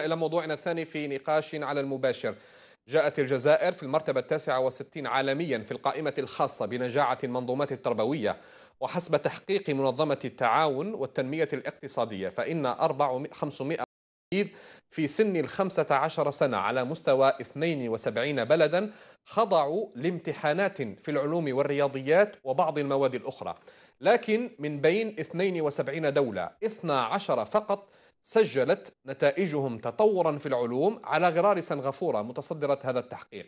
إلى موضوعنا الثاني في نقاش على المباشر جاءت الجزائر في المرتبة التاسعة والستين عالميا في القائمة الخاصة بنجاعة المنظومات التربوية وحسب تحقيق منظمة التعاون والتنمية الاقتصادية فإن 500 في سن الخمسة عشر سنة على مستوى 72 بلدا خضعوا لامتحانات في العلوم والرياضيات وبعض المواد الأخرى لكن من بين 72 دولة 12 فقط سجلت نتائجهم تطورا في العلوم على غرار سنغافورة متصدرة هذا التحقيق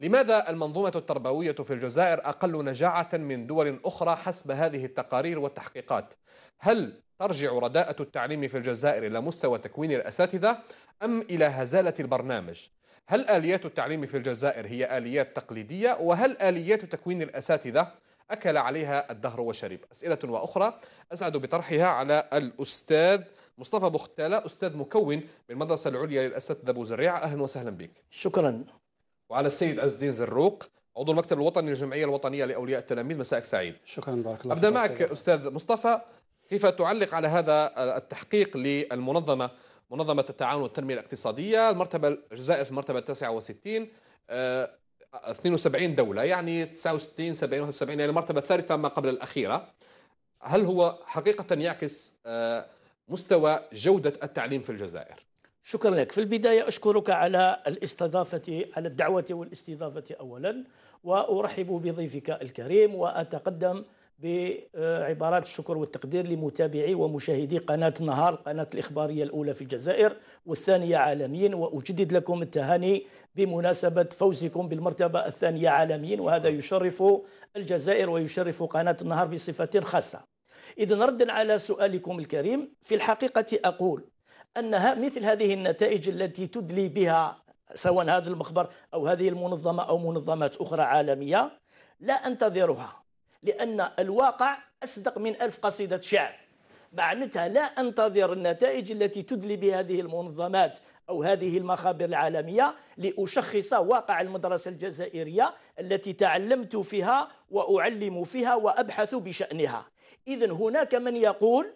لماذا المنظومة التربوية في الجزائر أقل نجاعة من دول أخرى حسب هذه التقارير والتحقيقات؟ هل ترجع رداءة التعليم في الجزائر إلى مستوى تكوين الأساتذة أم إلى هزالة البرنامج؟ هل آليات التعليم في الجزائر هي آليات تقليدية؟ وهل آليات تكوين الأساتذة أكل عليها الدهر وشرب؟ أسئلة وأخرى أسعد بطرحها على الأستاذ مصطفى بختالة أستاذ مكون بالمدرسة العليا للأساتذة زريعة أهلا وسهلا بك شكرا وعلى السيد عز الدين زروق عضو المكتب الوطني للجمعية الوطنية لأولياء التلاميذ مساءك سعيد شكرا بارك الله أبدأ معك أستاذ مصطفى كيف تعلق على هذا التحقيق للمنظمة منظمة التعاون والتنمية الاقتصادية المرتبة الجزائر في المرتبة 69 72 آه، دولة يعني 69 70 71 يعني المرتبة الثالثة ما قبل الأخيرة هل هو حقيقة يعكس آه، مستوى جودة التعليم في الجزائر شكرا لك في البداية أشكرك على الاستضافة على الدعوة والاستضافة أولا وأرحب بضيفك الكريم وأتقدم بعبارات الشكر والتقدير لمتابعي ومشاهدي قناة نهار قناة الإخبارية الأولى في الجزائر والثانية عالميا وأجدد لكم التهاني بمناسبة فوزكم بالمرتبة الثانية عالميا وهذا يشرف الجزائر ويشرف قناة النهار بصفة خاصة إذا ردا على سؤالكم الكريم في الحقيقة أقول أنها مثل هذه النتائج التي تدلي بها سواء هذا المخبر أو هذه المنظمة أو منظمات أخرى عالمية لا أنتظرها لأن الواقع أصدق من ألف قصيدة شعر معناتها لا أنتظر النتائج التي تدلي بهذه المنظمات أو هذه المخابر العالمية لأشخص واقع المدرسة الجزائرية التي تعلمت فيها وأعلم فيها وأبحث بشأنها إذا هناك من يقول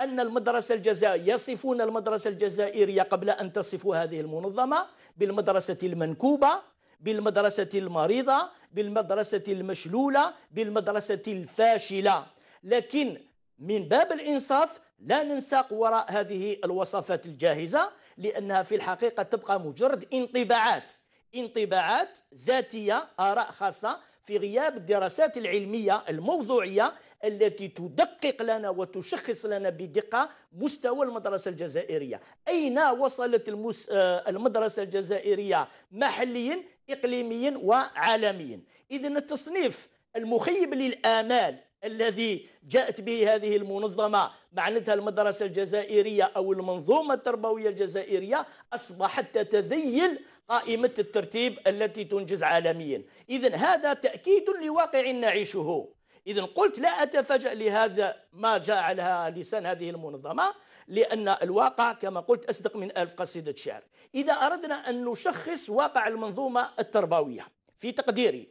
أن المدرسة الجزائرية يصفون المدرسة الجزائرية قبل أن تصفوا هذه المنظمة بالمدرسة المنكوبة بالمدرسة المريضة بالمدرسة المشلولة بالمدرسة الفاشلة لكن من باب الإنصاف لا ننساق وراء هذه الوصفات الجاهزة لأنها في الحقيقة تبقى مجرد انطباعات انطباعات ذاتية آراء خاصة في غياب الدراسات العلمية الموضوعية التي تدقق لنا وتشخص لنا بدقة مستوى المدرسة الجزائرية أين وصلت المس... آه، المدرسة الجزائرية محليا إقليميا وعالميا إذا التصنيف المخيب للآمال الذي جاءت به هذه المنظمة معناتها المدرسة الجزائرية أو المنظومة التربوية الجزائرية أصبحت تتذيل قائمة الترتيب التي تنجز عالميا إذا هذا تأكيد لواقع نعيشه إذا قلت لا أتفاجأ لهذا ما جاء على لسان هذه المنظمة لأن الواقع كما قلت أصدق من ألف قصيدة شعر إذا أردنا أن نشخص واقع المنظومة التربوية في تقديري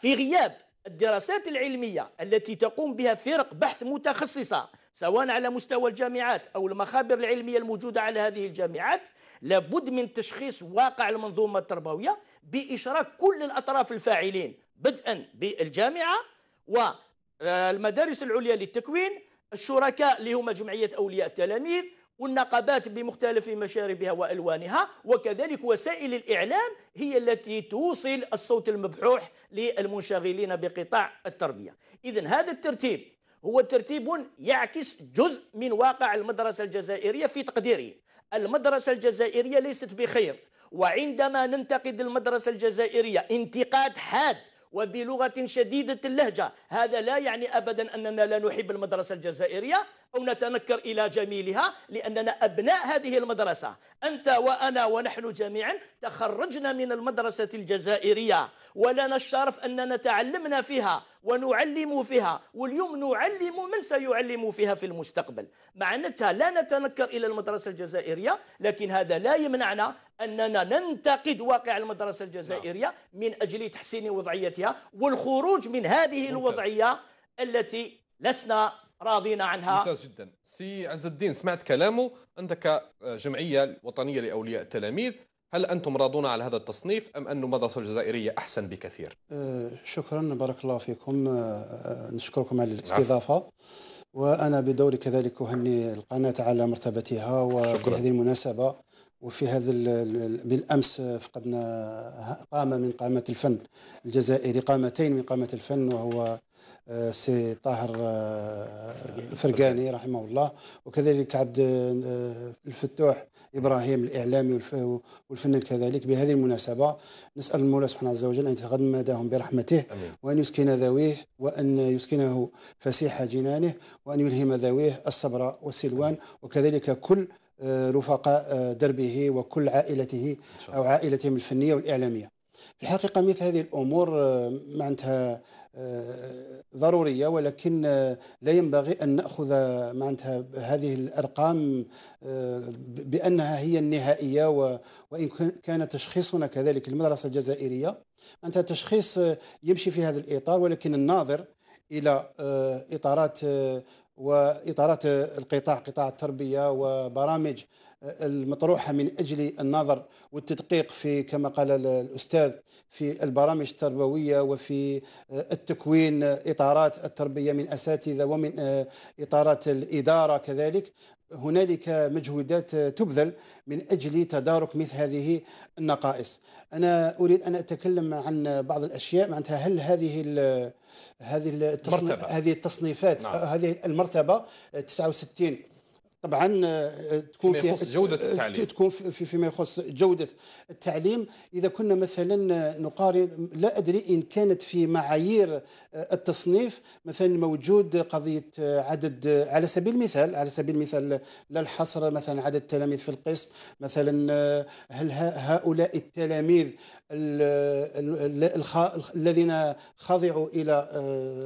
في غياب الدراسات العلمية التي تقوم بها فرق بحث متخصصة سواء على مستوى الجامعات أو المخابر العلمية الموجودة على هذه الجامعات لابد من تشخيص واقع المنظومة التربوية بإشراك كل الأطراف الفاعلين بدءا بالجامعة والمدارس العليا للتكوين الشركاء اللي هما جمعية أولياء التلاميذ والنقابات بمختلف مشاربها والوانها وكذلك وسائل الاعلام هي التي توصل الصوت المبحوح للمنشغلين بقطاع التربيه اذا هذا الترتيب هو ترتيب يعكس جزء من واقع المدرسه الجزائريه في تقديري المدرسه الجزائريه ليست بخير وعندما ننتقد المدرسه الجزائريه انتقاد حاد وبلغة شديدة اللهجة هذا لا يعني أبدا أننا لا نحب المدرسة الجزائرية أو نتنكر إلى جميلها لأننا أبناء هذه المدرسة أنت وأنا ونحن جميعا تخرجنا من المدرسة الجزائرية ولنا الشرف أننا تعلمنا فيها ونعلم فيها واليوم نعلم من سيعلم فيها في المستقبل معناتها لا نتنكر إلى المدرسة الجزائرية لكن هذا لا يمنعنا أننا ننتقد واقع المدرسة الجزائرية نعم. من أجل تحسين وضعيتها والخروج من هذه الوضعية التي لسنا راضين عنها ممتاز جدا سي عز الدين سمعت كلامه انت آه، كجمعيه وطنيه لاولياء التلاميذ هل انتم راضون على هذا التصنيف ام ان المدرسه الجزائريه احسن بكثير آه، شكرا بارك الله فيكم آه، نشكركم على نعم. الاستضافه وانا بدوري كذلك اهني القناه على مرتبتها وبهذه المناسبه وفي هذا بالامس فقدنا قامه من قامات الفن الجزائري قامتين من قامات الفن وهو آه، سي طاهر الفرقاني آه، رحمه الله وكذلك عبد آه، الفتوح ابراهيم الاعلامي والفنان كذلك بهذه المناسبه نسال المولى سبحانه عز وجل ان يتغمدهم برحمته وان يسكن ذويه وان يسكنه فسيح جنانه وان يلهم ذويه الصبر والسلوان وكذلك كل آه، رفقاء آه، دربه وكل عائلته أو عائلتهم الفنية والإعلامية في الحقيقة مثل هذه الأمور آه، معناتها ضرورية ولكن لا ينبغي أن نأخذ معناتها هذه الأرقام بأنها هي النهائية وإن كان تشخيصنا كذلك المدرسة الجزائرية معناتها تشخيص يمشي في هذا الإطار ولكن الناظر الى اطارات واطارات القطاع قطاع التربيه وبرامج المطروحه من اجل النظر والتدقيق في كما قال الاستاذ في البرامج التربويه وفي التكوين اطارات التربيه من اساتذه ومن اطارات الاداره كذلك هنالك مجهودات تبذل من اجل تدارك مثل هذه النقائص. انا اريد ان اتكلم عن بعض الاشياء معناتها هل هذه الـ هذه التصنيف هذه التصنيفات نعم. هذه المرتبه 69 طبعا آه، آه، تكون فيما يخص جودة آه، التعليم تكون في فيما يخص جودة التعليم إذا كنا مثلا نقارن لا أدري إن كانت في معايير التصنيف مثلا موجود قضية عدد على سبيل المثال على سبيل المثال لا الحصر مثلا عدد التلاميذ في القسم مثلا هل هؤلاء التلاميذ الذين خضعوا إلى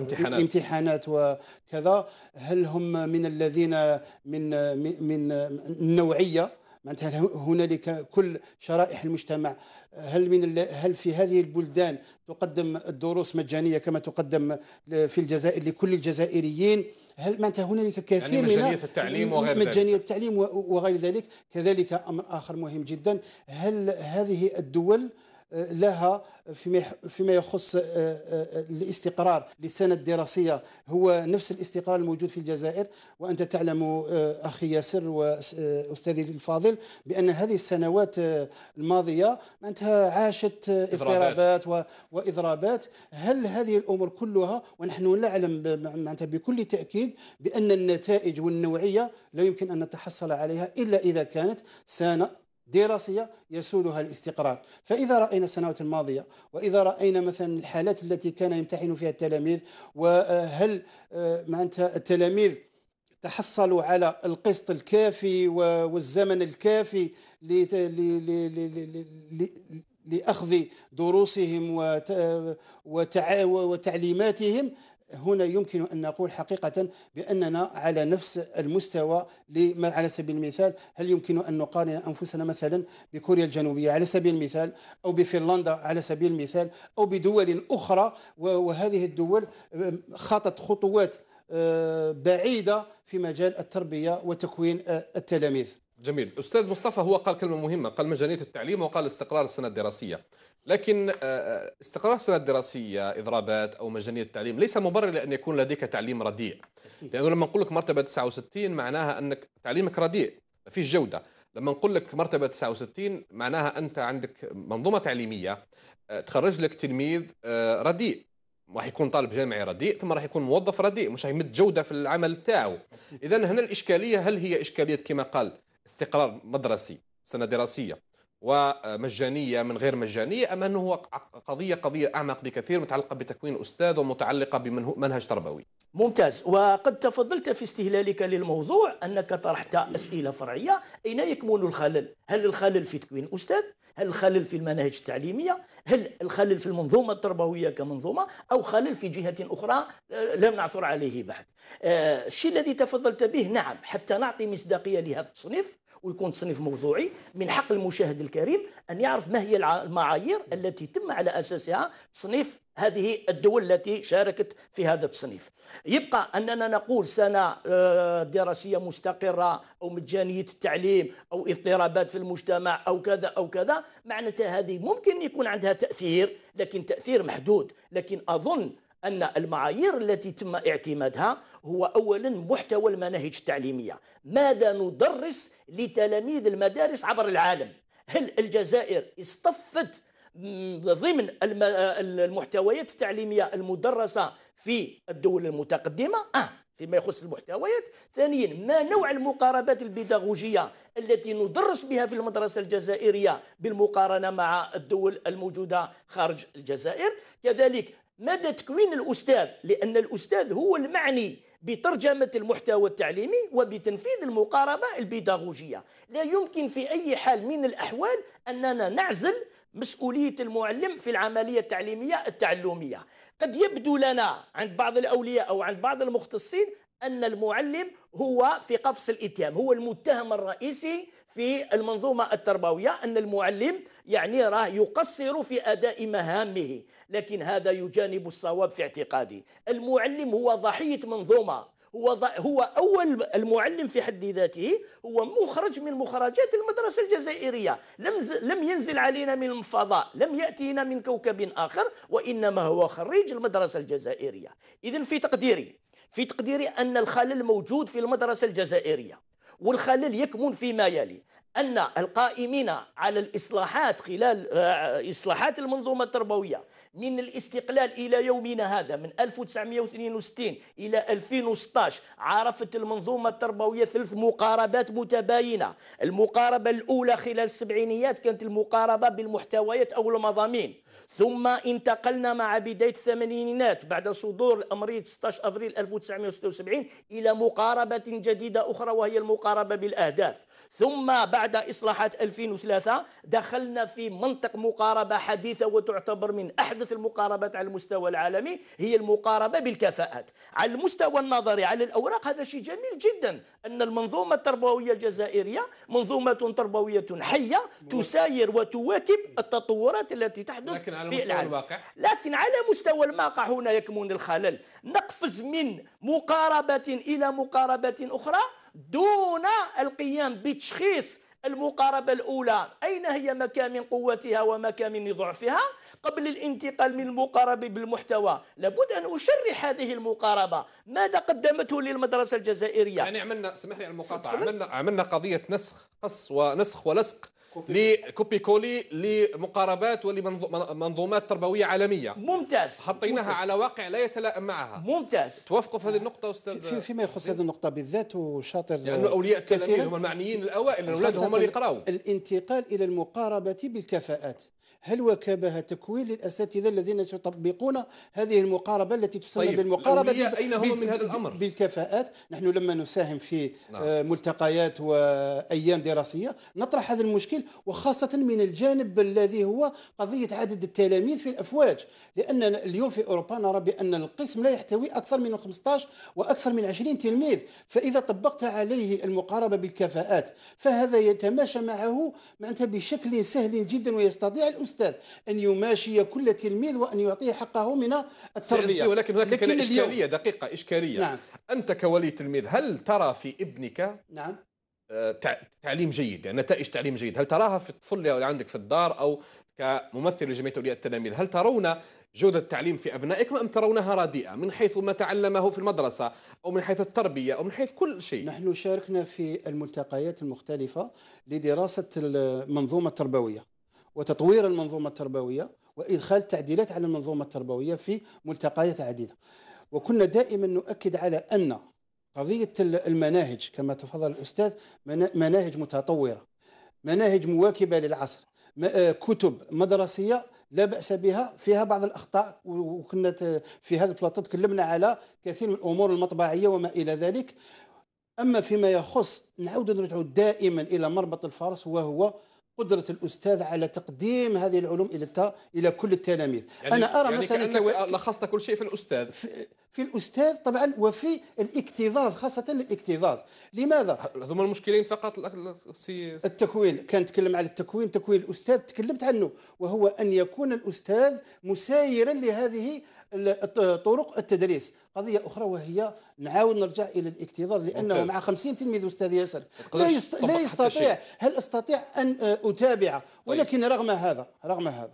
امتحانات, امتحانات وكذا هل هم من الذين من من النوعيه معناتها هنالك كل شرائح المجتمع هل من هل في هذه البلدان تقدم الدروس مجانيه كما تقدم في الجزائر لكل الجزائريين هل معناتها هنالك يعني كثير يعني مجانية من التعليم وغير مجانية التعليم وغير ذلك كذلك امر اخر مهم جدا هل هذه الدول لها فيما يخص آه، آه، آه، الاستقرار للسنة الدراسية هو نفس الاستقرار الموجود في الجزائر وأنت تعلم أخي ياسر وأستاذي الفاضل بأن هذه السنوات الماضية أنتها عاشت اضطرابات وإضرابات هل هذه الأمور كلها ونحن نعلم بكل تأكيد بأن النتائج والنوعية لا يمكن أن نتحصل عليها إلا إذا كانت سنة دراسية يسودها الاستقرار فإذا رأينا السنوات الماضية وإذا رأينا مثلا الحالات التي كان يمتحن فيها التلاميذ وهل آه، معناتها التلاميذ تحصلوا على القسط الكافي والزمن الكافي لأخذ دروسهم وتعليماتهم هنا يمكن ان نقول حقيقه باننا على نفس المستوى على سبيل المثال هل يمكن ان نقارن انفسنا مثلا بكوريا الجنوبيه على سبيل المثال او بفنلندا على سبيل المثال او بدول اخرى وهذه الدول خاطت خطوات أه، بعيده في مجال التربيه وتكوين أه، التلاميذ جميل أستاذ مصطفى هو قال كلمة مهمة قال مجانية التعليم وقال استقرار السنة الدراسية لكن آه، آه، استقرار السنة الدراسية إضرابات أو مجانية التعليم ليس مبرر لأن يكون لديك تعليم رديء لأنه لما نقول لك مرتبة 69 معناها أنك تعليمك رديء ما فيش جودة لما نقول لك مرتبة 69 معناها أنت عندك منظومة تعليمية آه، تخرج لك تلميذ رديء راح يكون طالب جامعي رديء ثم راح يكون موظف رديء مش هيمد جوده في العمل تاعو اذا هنا الاشكاليه هل هي اشكاليه كما قال استقرار مدرسي سنه دراسيه ومجانيه من غير مجانيه ام انه قضيه قضيه اعمق بكثير متعلقه بتكوين استاذ ومتعلقه بمنهج تربوي ممتاز وقد تفضلت في استهلالك للموضوع أنك طرحت أسئلة فرعية أين يكمن الخلل؟ هل الخلل في تكوين الاستاذ؟ هل الخلل في المناهج التعليمية؟ هل الخلل في المنظومة التربوية كمنظومة؟ أو خلل في جهة أخرى آه، لم نعثر عليه بعد آه، الشيء الذي تفضلت به نعم حتى نعطي مصداقية لهذا التصنيف ويكون تصنيف موضوعي من حق المشاهد الكريم أن يعرف ما هي المعايير التي تم على أساسها تصنيف هذه الدول التي شاركت في هذا التصنيف يبقى أننا نقول سنة آه، دراسية مستقرة أو مجانية التعليم أو اضطرابات في المجتمع أو كذا أو كذا معناتها هذه ممكن يكون عندها تأثير لكن تأثير محدود لكن أظن أن المعايير التي تم اعتمادها هو أولا محتوى المناهج التعليمية ماذا ندرس لتلاميذ المدارس عبر العالم هل الجزائر اصطفت ضمن المحتويات التعليمية المدرسة في الدول المتقدمة آه فيما يخص المحتويات ثانيا ما نوع المقاربات البيداغوجية التي ندرس بها في المدرسة الجزائرية بالمقارنة مع الدول الموجودة خارج الجزائر كذلك مدى تكوين الأستاذ لأن الأستاذ هو المعني بترجمة المحتوى التعليمي وبتنفيذ المقاربة البيداغوجية لا يمكن في أي حال من الأحوال أننا نعزل مسؤولية المعلم في العملية التعليمية التعلمية قد يبدو لنا عند بعض الأولياء أو عند بعض المختصين أن المعلم هو في قفص الاتهام هو المتهم الرئيسي في المنظومة التربوية أن المعلم يعني راه يقصر في أداء مهامه لكن هذا يجانب الصواب في اعتقادي المعلم هو ضحية منظومة هو هو اول المعلم في حد ذاته هو مخرج من مخرجات المدرسه الجزائريه لم لم ينزل علينا من الفضاء لم ياتينا من كوكب اخر وانما هو خريج المدرسه الجزائريه اذا في تقديري في تقديري أن الخلل موجود في المدرسة الجزائرية والخلل يكمن فيما يلي أن القائمين على الإصلاحات خلال آه، إصلاحات المنظومة التربوية من الاستقلال إلى يومنا هذا من 1962 إلى 2016 عرفت المنظومة التربوية ثلاث مقاربات متباينة المقاربة الأولى خلال السبعينيات كانت المقاربة بالمحتويات أو المضامين ثم انتقلنا مع بداية الثمانينات بعد صدور الأمرية 16 أفريل 1976 إلى مقاربة جديدة أخرى وهي المقاربة بالأهداف ثم بعد إصلاحات 2003 دخلنا في منطق مقاربة حديثة وتعتبر من أحدث حدث المقاربات على المستوى العالمي هي المقاربة بالكفاءات على المستوى النظري على الأوراق هذا شيء جميل جدا أن المنظومة التربوية الجزائرية منظومة تربوية حية تساير وتواكب التطورات التي تحدث لكن على في العالم الواقع. لكن على مستوى الواقع هنا يكمن الخلل نقفز من مقاربة إلى مقاربة أخرى دون القيام بتشخيص المقاربة الأولى أين هي مكامن قوتها ومكامن ضعفها قبل الانتقال من المقاربة بالمحتوى لابد أن أشرح هذه المقاربة ماذا قدمته للمدرسة الجزائرية يعني عملنا سمح لي المقاطعة عملنا, عملنا قضية نسخ قص ونسخ ولصق لكوبي كولي لمقاربات ولمنظومات تربويه عالميه ممتاز حطيناها ممتاز. على واقع لا يتلائم معها ممتاز توافقوا في هذه النقطه استاذ في فيما يخص هذه النقطه بالذات وشاطر لانه يعني اولياء التلاميذ هم المعنيين الاوائل الاولاد هم اللي يقراوا الانتقال الى المقاربه بالكفاءات هل وكبها تكوين للاساتذه الذين سيطبقون هذه المقاربه التي تسمى طيب. بالمقاربه اين هو من هذا الامر بالكفاءات نحن لما نساهم في نعم. آه، ملتقيات وايام دراسيه نطرح هذا المشكل وخاصه من الجانب الذي هو قضيه عدد التلاميذ في الافواج لان اليوم في اوروبا نرى بان القسم لا يحتوي اكثر من 15 واكثر من 20 تلميذ فاذا طبقت عليه المقاربه بالكفاءات فهذا يتماشى معه معناتها بشكل سهل جدا ويستطيع الأستاذ أن يماشي كل تلميذ وأن يعطيه حقه من التربية ولكن هناك لكن إشكالية اليوم دقيقة إشكالية نعم. أنت كولي تلميذ هل ترى في ابنك نعم آه، تعليم جيد يعني نتائج تعليم جيد هل تراها في الطفل اللي عندك في الدار أو كممثل لجمعية أولياء التلاميذ هل ترون جودة التعليم في أبنائكم أم ترونها رديئة من حيث ما تعلمه في المدرسة أو من حيث التربية أو من حيث كل شيء نحن شاركنا في الملتقيات المختلفة لدراسة المنظومة التربوية وتطوير المنظومة التربوية وإدخال تعديلات على المنظومة التربوية في ملتقيات عديدة وكنا دائما نؤكد على أن قضية المناهج كما تفضل الأستاذ مناهج متطورة مناهج مواكبة للعصر آه، كتب مدرسية لا بأس بها فيها بعض الأخطاء وكنا في هذا البلاطو تكلمنا على كثير من الأمور المطبعية وما إلى ذلك أما فيما يخص نعود نرجع دائما إلى مربط الفرس وهو قدرة الأستاذ على تقديم هذه العلوم إلى إلى كل التلاميذ يعني أنا أرى يعني مثلا كو... لخصت كل شيء في الأستاذ في, في الأستاذ طبعا وفي الاكتظاظ خاصة الاكتظاظ لماذا؟ هذوما المشكلين فقط سي... التكوين كان تكلم على التكوين تكوين الأستاذ تكلمت عنه وهو أن يكون الأستاذ مسايرا لهذه طرق التدريس قضيه اخرى وهي نعاود نرجع الى الاكتظاظ لانه ممتاز. مع 50 تلميذ استاذ ياسر لا, يست... لا يستطيع هل استطيع ان آه، اتابع طيب. ولكن طيب. رغم هذا رغم هذا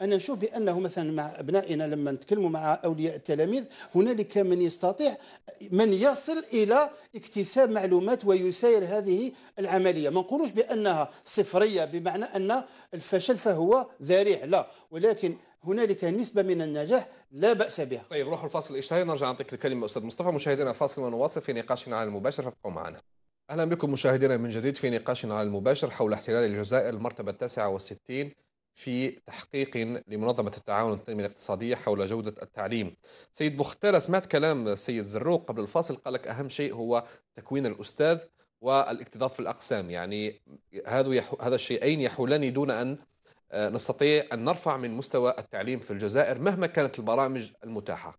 انا نشوف بانه مثلا مع ابنائنا لما نتكلموا مع اولياء التلاميذ هنالك من يستطيع من يصل الى اكتساب معلومات ويسير هذه العمليه ما نقولوش بانها صفريه بمعنى ان الفشل فهو ذريع لا ولكن هنالك نسبة من النجاح لا بأس بها طيب نروح الفاصل الإشهاري نرجع نعطيك الكلمة أستاذ مصطفى مشاهدينا فاصل ونواصل في نقاشنا على المباشر فابقوا معنا أهلا بكم مشاهدينا من جديد في نقاشنا على المباشر حول احتلال الجزائر المرتبة التاسعة والستين في تحقيق لمنظمة التعاون التنمية الاقتصادية حول جودة التعليم سيد بختار سمعت كلام السيد زروق قبل الفاصل قال لك أهم شيء هو تكوين الأستاذ والاكتظاظ في الأقسام يعني هذا الشيئين يحولان دون أن آه، نستطيع أن نرفع من مستوى التعليم في الجزائر مهما كانت البرامج المتاحة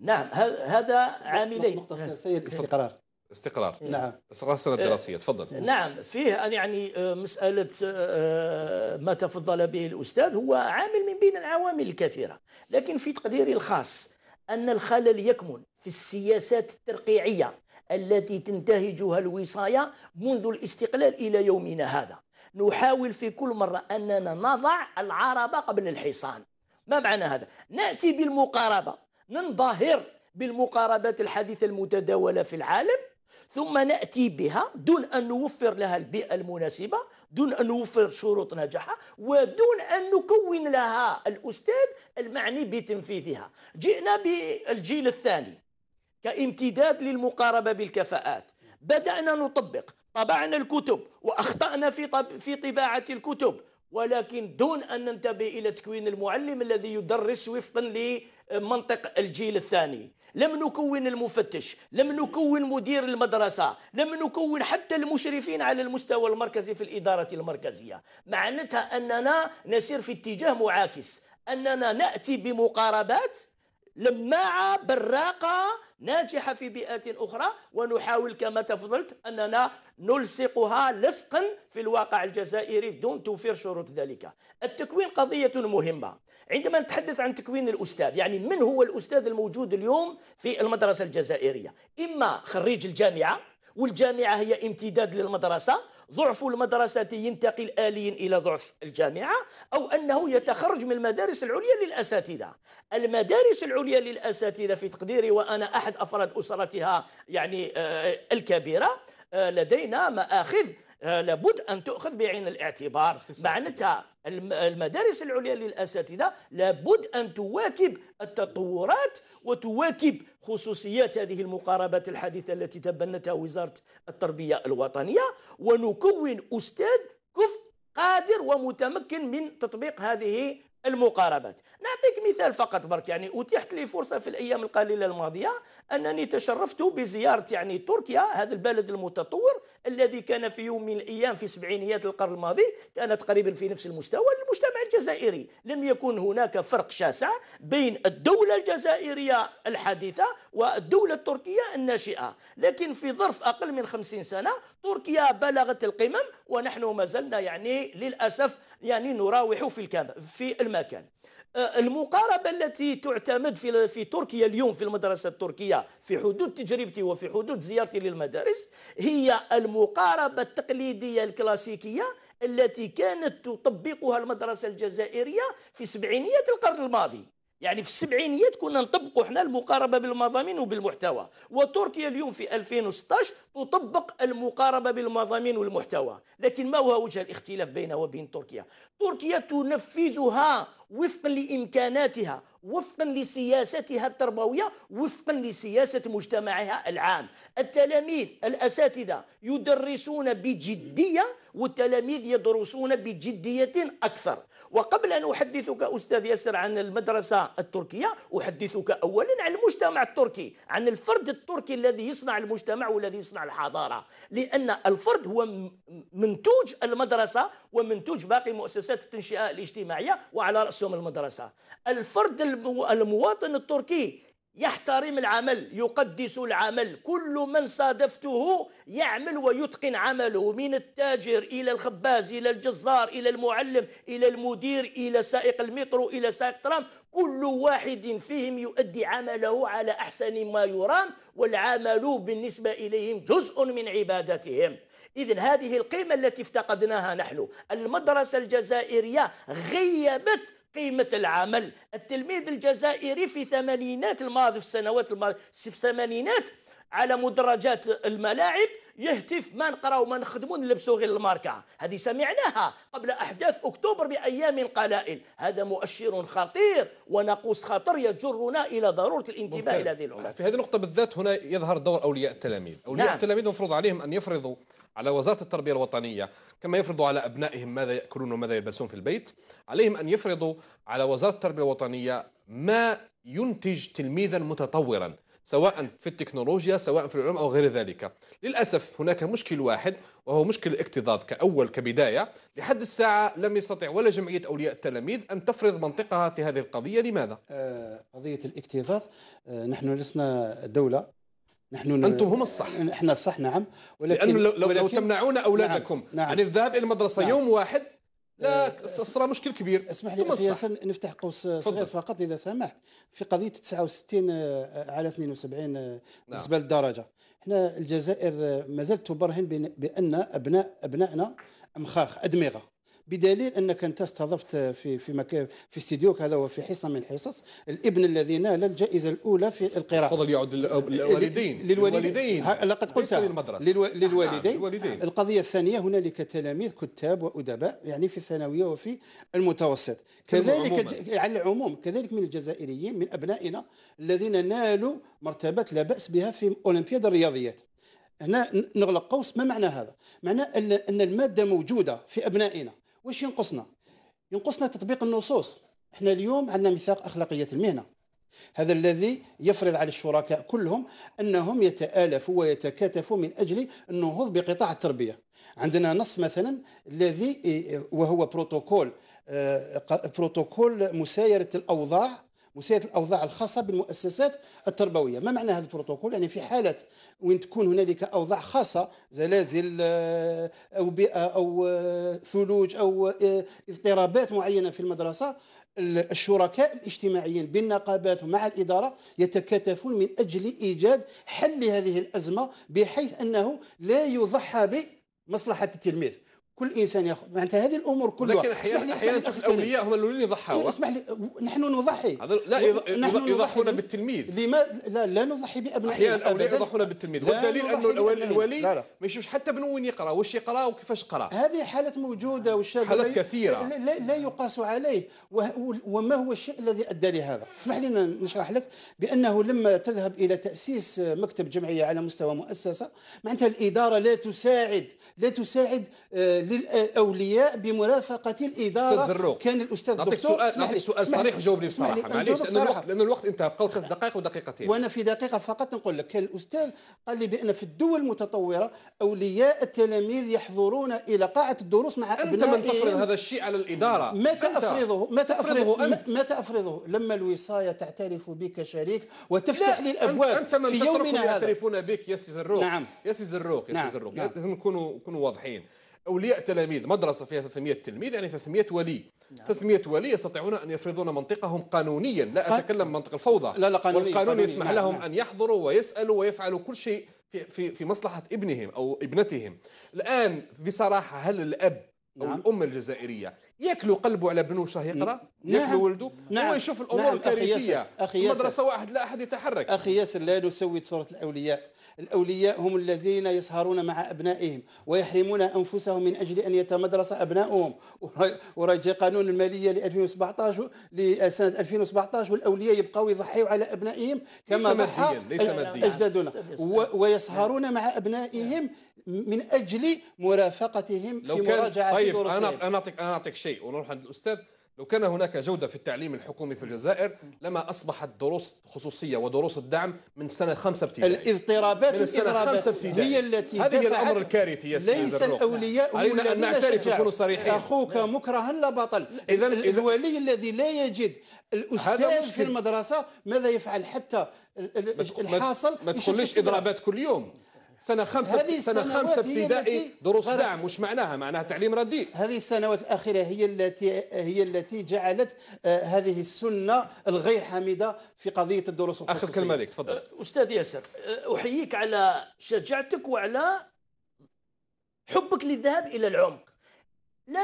نعم هذا عاملين نقطة ثالثية الاستقرار استقرار إيه. نعم استقرار السنة إيه. الدراسية تفضل إيه. نعم فيه أن يعني آه، مسألة آه، ما تفضل به الأستاذ هو عامل من بين العوامل الكثيرة لكن في تقديري الخاص أن الخلل يكمن في السياسات الترقيعية التي تنتهجها الوصاية منذ الاستقلال إلى يومنا هذا نحاول في كل مرة أننا نضع العربة قبل الحصان ما معنى هذا؟ نأتي بالمقاربة ننبهر بالمقاربات الحديثة المتداولة في العالم ثم ناتي بها دون ان نوفر لها البيئه المناسبه، دون ان نوفر شروط نجاحها، ودون ان نكون لها الاستاذ المعني بتنفيذها. جئنا بالجيل الثاني كامتداد للمقاربه بالكفاءات، بدانا نطبق طبعنا الكتب واخطانا في طب في طباعه الكتب ولكن دون ان ننتبه الى تكوين المعلم الذي يدرس وفقا لمنطق الجيل الثاني لم نكون المفتش لم نكون مدير المدرسة لم نكون حتى المشرفين على المستوى المركزي في الإدارة المركزية معناتها أننا نسير في اتجاه معاكس أننا نأتي بمقاربات لماعة براقة ناجحة في بيئات أخرى ونحاول كما تفضلت أننا نلصقها لصقا في الواقع الجزائري دون توفير شروط ذلك التكوين قضية مهمة عندما نتحدث عن تكوين الأستاذ يعني من هو الأستاذ الموجود اليوم في المدرسة الجزائرية إما خريج الجامعة والجامعة هي امتداد للمدرسة ضعف المدرسة ينتقل آليا إلى ضعف الجامعة أو أنه يتخرج من المدارس العليا للأساتذة المدارس العليا للأساتذة في تقديري وأنا أحد أفراد أسرتها يعني آه، الكبيرة آه، لدينا مآخذ آه، لابد ان تؤخذ بعين الاعتبار معناتها المدارس العليا للاساتذه لابد ان تواكب التطورات وتواكب خصوصيات هذه المقاربات الحديثه التي تبنتها وزاره التربيه الوطنيه ونكون استاذ كفء قادر ومتمكن من تطبيق هذه المقاربات نعطيك مثال فقط برك يعني أتيحت لي فرصة في الأيام القليلة الماضية أنني تشرفت بزيارة يعني تركيا هذا البلد المتطور الذي كان في يوم من الأيام في سبعينيات القرن الماضي كان تقريبا في نفس المستوى المجتمع الجزائري لم يكن هناك فرق شاسع بين الدولة الجزائرية الحديثة والدولة التركية الناشئة لكن في ظرف أقل من خمسين سنة تركيا بلغت القمم ونحن ما زلنا يعني للأسف يعني نراوح في, في المكان آه، المقاربة التي تعتمد في في تركيا اليوم في المدرسة التركية في حدود تجربتي وفي حدود زيارتي للمدارس هي المقاربة التقليدية الكلاسيكية التي كانت تطبقها المدرسة الجزائرية في سبعينيات القرن الماضي يعني في السبعينيات كنا نطبقوا احنا المقاربه بالمضامين وبالمحتوى وتركيا اليوم في 2016 تطبق المقاربه بالمضامين والمحتوى لكن ما هو وجه الاختلاف بينها وبين تركيا تركيا تنفذها وفقا لامكاناتها وفقا لسياستها التربويه وفقا لسياسه مجتمعها العام التلاميذ الاساتذه يدرسون بجديه والتلاميذ يدرسون بجدية أكثر وقبل أن أحدثك أستاذ ياسر عن المدرسة التركية أحدثك أولا عن المجتمع التركي عن الفرد التركي الذي يصنع المجتمع والذي يصنع الحضارة لأن الفرد هو منتوج المدرسة ومنتوج باقي مؤسسات التنشئة الاجتماعية وعلى رأسهم المدرسة الفرد المواطن التركي يحترم العمل يقدس العمل كل من صادفته يعمل ويتقن عمله من التاجر إلى الخباز إلى الجزار إلى المعلم إلى المدير إلى سائق المترو إلى سائق ترام كل واحد فيهم يؤدي عمله على أحسن ما يرام والعمل بالنسبة إليهم جزء من عبادتهم إذا هذه القيمة التي افتقدناها نحن المدرسة الجزائرية غيبت قيمة العمل التلميذ الجزائري في ثمانينات الماضي في السنوات الماضية في الثمانينات على مدرجات الملاعب يهتف ما نقراو ما نخدمو نلبسو غير الماركة هذه سمعناها قبل أحداث أكتوبر بأيام قلائل هذا مؤشر خطير وناقوس خطر يجرنا إلى ضرورة الانتباه إلى هذه الأمور في هذه النقطة بالذات هنا يظهر دور أولياء التلاميذ أولياء نعم. التلاميذ المفروض عليهم أن يفرضوا على وزارة التربية الوطنية كما يفرض على أبنائهم ماذا يأكلون وماذا يلبسون في البيت عليهم أن يفرضوا على وزارة التربية الوطنية ما ينتج تلميذا متطورا سواء في التكنولوجيا سواء في العلوم أو غير ذلك للأسف هناك مشكل واحد وهو مشكل الاكتظاظ كأول كبداية لحد الساعة لم يستطع ولا جمعية أولياء التلاميذ أن تفرض منطقها في هذه القضية لماذا؟ آه، قضية الاكتظاظ آه، نحن لسنا دولة نحن انتم هم الصح احنا الصح نعم ولكن لانه لو, ولكن لو تمنعون اولادكم نعم. نعم. عن الذهاب الى المدرسه نعم. يوم واحد لا آه، صرا مشكل كبير اسمح لي اخي ياسر نفتح قوس صغير فقط اذا سمحت في قضيه 69 آه، على 72 آه، نعم. بالنسبه للدرجه احنا الجزائر ما زالت تبرهن بان ابناء ابنائنا امخاخ ادمغه بدليل انك انت استضفت في في مكان في استديوك هذا وفي حصه من الحصص الابن الذي نال الجائزه الاولى في القراءه فضل يعود للوالدين للوالدين لقد قلت للو... نعم، للوالدين القضيه الثانيه هنالك تلاميذ كتاب وادباء يعني في الثانويه وفي المتوسط كذلك على العموم كذلك من الجزائريين من ابنائنا الذين نالوا مرتبات لا باس بها في اولمبياد الرياضيات هنا نغلق قوس ما معنى هذا؟ ان ان الماده موجوده في ابنائنا وش ينقصنا؟ ينقصنا تطبيق النصوص احنا اليوم عندنا ميثاق أخلاقية المهنة هذا الذي يفرض على الشركاء كلهم انهم يتالفوا ويتكاتفوا من اجل النهوض بقطاع التربيه. عندنا نص مثلا الذي إيه، إيه، وهو بروتوكول آه، بروتوكول مسايره الاوضاع وسائله الاوضاع الخاصه بالمؤسسات التربويه ما معنى هذا البروتوكول يعني في حاله وين تكون هنالك اوضاع خاصه زلازل آه، او بيئه او آه، ثلوج او آه، اضطرابات معينه في المدرسه الشركاء الاجتماعيين بالنقابات ومع الاداره يتكاتفون من اجل ايجاد حل هذه الازمه بحيث انه لا يضحى بمصلحه التلميذ كل انسان ياخذ معناتها هذه الامور كلها لكن احيانا احيانا الاولياء هم اللي يضحوا إيه، اسمح لي نحن نضحي لا نحن يضحون بالتلميذ لماذا لا لا نضحي بابنائنا احيانا الاولياء يضحون بالتلميذ والدليل انه الوالي, الوالي لا لا. ما يشوفش حتى من وين يقرا واش يقرا وكيفاش قرا هذه حالات موجوده والشاب حالات كثيره لا, لا, لا يقاس عليه وما هو الشيء الذي ادى لهذا اسمح لي نشرح لك بانه لما تذهب الى تاسيس مكتب جمعيه على مستوى مؤسسه معناتها الاداره لا تساعد لا تساعد آه، للاولياء بمرافقه الاداره كان الاستاذ الدكتور سؤال اسمح لي سؤال صريح جاوبني بصراحه معليش لانه الوقت لانه الوقت انتهى بقاو ثلاث دقائق ودقيقتين وانا في دقيقه فقط نقول لك كان الاستاذ قال لي بان في الدول المتطوره اولياء التلاميذ يحضرون الى قاعه الدروس مع انت من تفرض هذا الشيء على الاداره متى افرضه متى افرضه متى افرضه لما الوصايه تعترف بك شريك وتفتح لي الابواب أنت من في يومنا هذا يعترفون بك يا سي زروق نعم يا سي زروق يا سي زروق نعم. نعم. لازم نكونوا نكونوا واضحين اولياء تلاميذ مدرسه فيها 300 تلميذ يعني 300 ولي نعم. 300 ولي يستطيعون ان يفرضون منطقهم قانونيا لا اتكلم منطق الفوضى لا لا قانوني والقانون قانوني يسمح نعم لهم نعم. ان يحضروا ويسالوا ويفعلوا كل شيء في في في مصلحه ابنهم او ابنتهم الان بصراحه هل الاب او نعم. الام الجزائريه ياكلوا قلبه على بنو يقرا نعم. ياكلوا ولده نعم. هو يشوف نعم. الامور نعم. التاريخيه أخي ياسر. المدرسه واحد لا احد يتحرك اخي ياسر لا نسوي صوره الاولياء الاولياء هم الذين يسهرون مع ابنائهم ويحرمون انفسهم من اجل ان يتمدرس ابنائهم وراجع قانون الماليه ل 2017 لسنه 2017 والاولياء يبقاو يضحيوا على ابنائهم كما ليس ماديا ليس ماديا اجدادنا ويسهرون مع ابنائهم من اجل مرافقتهم لو في مراجعه طيب دروسهم طيب انا اعطيك انا اعطيك شيء ونروح عند الاستاذ لو كان هناك جوده في التعليم الحكومي في الجزائر لما اصبحت دروس خصوصيه ودروس الدعم من سنه خمسه ابتدائي الاضطرابات من خمسه ابتدائي هي التي هذه الامر الكارثي يا ليس الاولياء هم الذين ان صريحين اخوك مكرها لا بطل اذا الولي الذي لا يجد الاستاذ في المدرسه ماذا يفعل حتى الحاصل ما تقوليش اضرابات كل يوم سنه خمسه هذه سنه خمسه ابتدائي دروس دعم وش معناها؟ معناها تعليم رديء هذه السنوات الاخيره هي التي هي التي جعلت آه، هذه السنه الغير حميده في قضيه الدروس الخصوصيه اخر كلمه لك تفضل آه، استاذ ياسر آه، احييك على شجاعتك وعلى حبك للذهاب الى العمق لا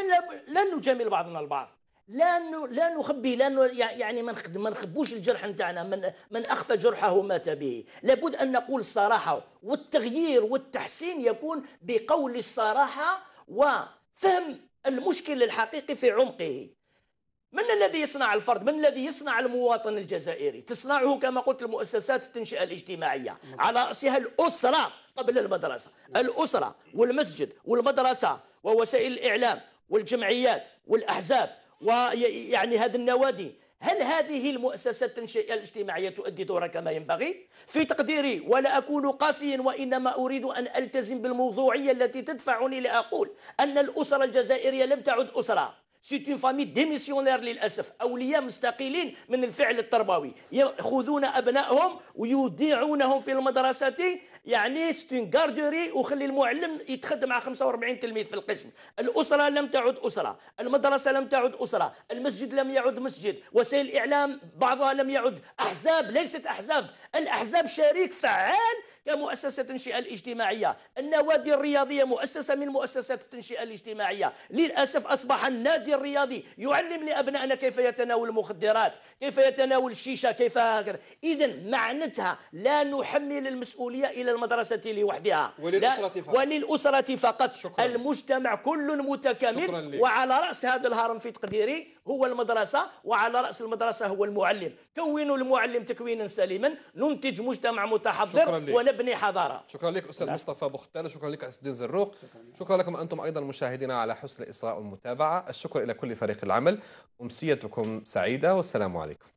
لا نجامل بعضنا البعض لا لا نخبي لا يعني ما ما نخبوش الجرح نتاعنا من من اخفى جرحه مات به لابد ان نقول الصراحه والتغيير والتحسين يكون بقول الصراحه وفهم المشكل الحقيقي في عمقه من الذي يصنع الفرد؟ من الذي يصنع المواطن الجزائري؟ تصنعه كما قلت المؤسسات التنشئه الاجتماعيه نعم. على راسها الاسره قبل المدرسه، نعم. الاسره والمسجد والمدرسه ووسائل الاعلام والجمعيات والاحزاب ويعني هذه النوادي هل هذه المؤسسات التنشئية الاجتماعية تؤدي دورها كما ينبغي؟ في تقديري ولا أكون قاسيا وإنما أريد أن ألتزم بالموضوعية التي تدفعني لأقول أن الأسرة الجزائرية لم تعد أسرة سيت اون فامي ديميسيونير للاسف اولياء مستقيلين من الفعل التربوي ياخذون ابنائهم ويودعونهم في المدرسه يعني ستين كاردوري وخلي المعلم يتخدم مع 45 تلميذ في القسم الاسره لم تعد اسره المدرسه لم تعد اسره المسجد لم يعد مسجد وسائل الاعلام بعضها لم يعد احزاب ليست احزاب الاحزاب شريك فعال كمؤسسة التنشئة الاجتماعية النوادي الرياضية مؤسسة من مؤسسات التنشئة الاجتماعية للأسف أصبح النادي الرياضي يعلم لأبنائنا كيف يتناول المخدرات كيف يتناول الشيشة كيف هكذا إذا معنتها لا نحمل المسؤولية إلى المدرسة لوحدها وللأسرة فقط وللأسرة فقط شكرا. المجتمع كل متكامل وعلى رأس هذا الهرم في تقديري هو المدرسة وعلى رأس المدرسة هو المعلم كونوا المعلم تكوينا سليما ننتج مجتمع متحضر ونبني تبني حضاره شكرا لك استاذ مصطفى بختال شكرا لك استاذ الدين زروق شكرا, شكرا لكم انتم ايضا مشاهدينا على حسن الاصغاء والمتابعه الشكر الى كل فريق العمل امسيتكم سعيده والسلام عليكم